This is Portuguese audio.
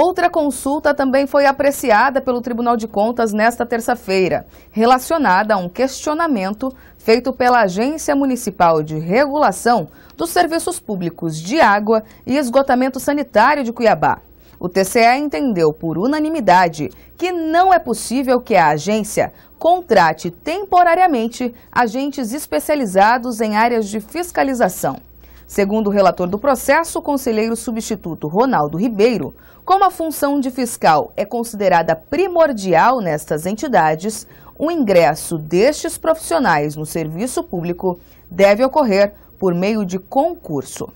Outra consulta também foi apreciada pelo Tribunal de Contas nesta terça-feira, relacionada a um questionamento feito pela Agência Municipal de Regulação dos Serviços Públicos de Água e Esgotamento Sanitário de Cuiabá. O TCE entendeu por unanimidade que não é possível que a agência contrate temporariamente agentes especializados em áreas de fiscalização. Segundo o relator do processo, o conselheiro substituto Ronaldo Ribeiro, como a função de fiscal é considerada primordial nestas entidades, o ingresso destes profissionais no serviço público deve ocorrer por meio de concurso.